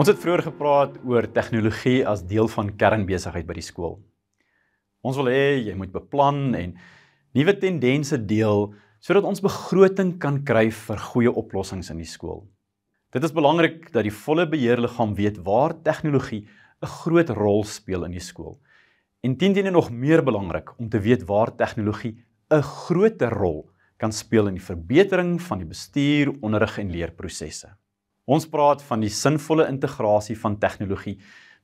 Ons het vroeër gepraat oor tegnologie as deel van kernbesigheid by die skool. Ons wil hê jy moet beplan en nuwe tendense deel sodat ons begroting kan kry vir goeie oplossings in die skool. Dit is belangrik dat die volle beheerliggaam weet waar tegnologie 'n groot rol speel in die skool. En teenoor nog meer belangrik om te weet waar tegnologie 'n groter rol kan speel in die verbetering van die bestuur, onderrig en leerprosesse. Ons praat van die sinvolle integrasie van tegnologie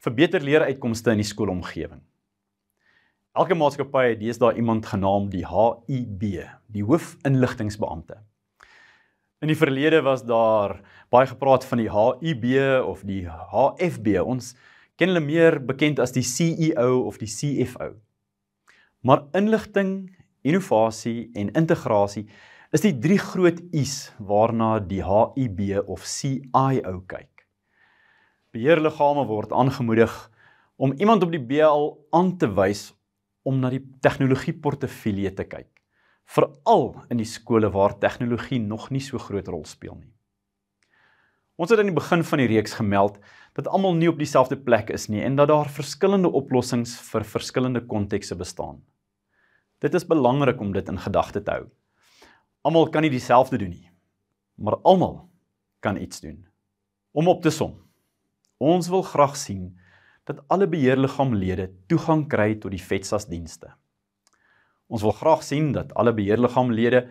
vir beter leeruitkomste in die skoolomgewing. Elke maatskappy het deesdae iemand genaamd die HIB, die hoofinligtingbeampte. In die verlede was daar baie gepraat van die HIB of die HFB. Ons ken hulle meer bekend as die CEO of die CFO. Maar inligting, innovasie en integrasie is die drie groot U's waarna die HIB of CIO kyk. Beheerliggame word aangemoedig om iemand op die BL aan te wys om na die tegnologieportefeulje te kyk, veral in die skole waar tegnologie nog nie so groot rol speel nie. Ons het aan die begin van die reeks gemeld dat almal nie op dieselfde plek is nie en dat daar verskillende oplossings vir verskillende kontekste bestaan. Dit is belangrik om dit in gedagte te hou. Almal kan nie dieselfde doen nie. Maar almal kan iets doen. Om op te som. Ons wil graag sien dat alle beheerliggaamlede toegang kry tot die FETSAS dienste. Ons wil graag sien dat alle beheerliggaamlede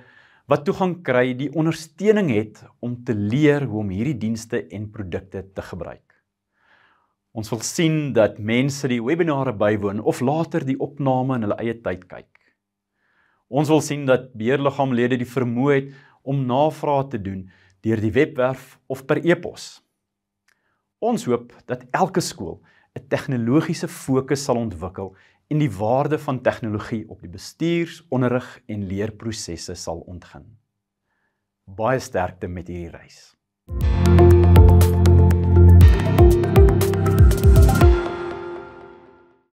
wat toegang kry, die ondersteuning het om te leer hoe om hierdie dienste en produkte te gebruik. Ons wil sien dat mense die webinare bywoon of later die opname in hulle eie tyd kyk. Ons wil sien dat beheerliggaamlede die vermoë het om navraag te doen deur die webwerf of per e-pos. Ons hoop dat elke skool 'n tegnologiese fokus sal ontwikkel en die waarde van tegnologie op die bestuurs, onderrig en leerprosesse sal ontgin. Baie sterkte met hierdie reis. Thank you